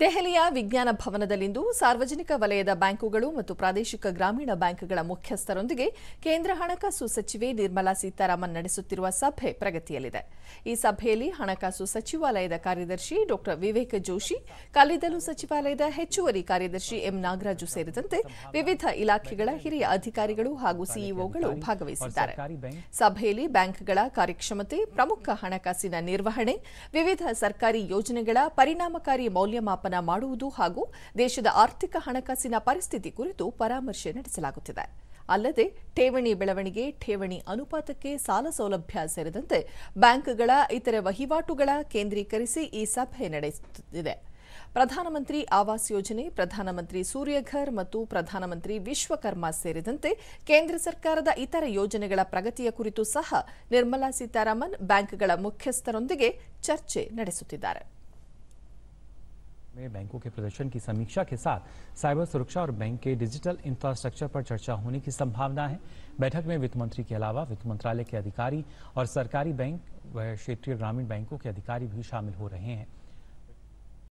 ದೆಹಲಿಯ ವಿಜ್ಞಾನ ಭವನದಲ್ಲಿಂದು ಸಾರ್ವಜನಿಕ ವಲಯದ ಬ್ಯಾಂಕುಗಳು ಮತ್ತು ಪ್ರಾದೇಶಿಕ ಗ್ರಾಮೀಣ ಬ್ಯಾಂಕ್ಗಳ ಮುಖ್ಯಸ್ಥರೊಂದಿಗೆ ಕೇಂದ್ರ ಹಣಕಾಸು ಸಚಿವೆ ನಿರ್ಮಲಾ ಸೀತಾರಾಮನ್ ನಡೆಸುತ್ತಿರುವ ಸಭೆ ಪ್ರಗತಿಯಲ್ಲಿದೆ ಈ ಸಭೆಯಲ್ಲಿ ಹಣಕಾಸು ಸಚಿವಾಲಯದ ಕಾರ್ಯದರ್ಶಿ ಡಾ ವಿವೇಕ ಜೋಶಿ ಕಲ್ಲಿದ್ದಲು ಸಚಿವಾಲಯದ ಹೆಚ್ಚುವರಿ ಕಾರ್ಯದರ್ಶಿ ಎಂ ನಾಗರಾಜು ಸೇರಿದಂತೆ ವಿವಿಧ ಇಲಾಖೆಗಳ ಹಿರಿಯ ಅಧಿಕಾರಿಗಳು ಹಾಗೂ ಸಿಇಒಗಳು ಭಾಗವಹಿಸಿದ್ದಾರೆ ಸಭೆಯಲ್ಲಿ ಬ್ಯಾಂಕ್ಗಳ ಕಾರ್ಯಕ್ಷಮತೆ ಪ್ರಮುಖ ಹಣಕಾಸಿನ ನಿರ್ವಹಣೆ ವಿವಿಧ ಸರ್ಕಾರಿ ಯೋಜನೆಗಳ ಪರಿಣಾಮಕಾರಿ ಮೌಲ್ಯಮಾಪನ ಮೌಲ್ಯಮಾಪನ ಮಾಡುವುದು ಹಾಗೂ ದೇಶದ ಆರ್ಥಿಕ ಹಣಕಾಸಿನ ಪರಿಸ್ಥಿತಿ ಕುರಿತು ಪರಾಮರ್ಶೆ ನಡೆಸಲಾಗುತ್ತಿದೆ ಅಲ್ಲದೆ ಠೇವಣಿ ಬೆಳವಣಿಗೆ ಠೇವಣಿ ಅನುಪಾತಕ್ಕೆ ಸಾಲ ಸೌಲಭ್ಯ ಸೇರಿದಂತೆ ಬ್ಯಾಂಕ್ಗಳ ಇತರೆ ವಹಿವಾಟುಗಳ ಕೇಂದ್ರೀಕರಿಸಿ ಈ ಸಭೆ ನಡೆಸುತ್ತಿದೆ ಪ್ರಧಾನಮಂತ್ರಿ ಆವಾಸ್ ಯೋಜನೆ ಪ್ರಧಾನಮಂತ್ರಿ ಸೂರ್ಯಘರ್ ಮತ್ತು ಪ್ರಧಾನಮಂತ್ರಿ ವಿಶ್ವಕರ್ಮ ಸೇರಿದಂತೆ ಕೇಂದ್ರ ಸರ್ಕಾರದ ಇತರ ಯೋಜನೆಗಳ ಪ್ರಗತಿಯ ಕುರಿತು ಸಹ ನಿರ್ಮಲಾ ಸೀತಾರಾಮನ್ ಬ್ಯಾಂಕ್ಗಳ ಮುಖ್ಯಸ್ಥರೊಂದಿಗೆ ಚರ್ಚೆ ನಡೆಸುತ್ತಿದ್ದಾರೆ में बैंकों के प्रदर्शन की समीक्षा के साथ साइबर सुरक्षा और बैंक के डिजिटल इंफ्रास्ट्रक्चर पर चर्चा होने की संभावना है बैठक में वित्त मंत्री के अलावा वित्त मंत्रालय के अधिकारी और सरकारी बैंक व क्षेत्रीय ग्रामीण बैंकों के अधिकारी भी शामिल हो रहे हैं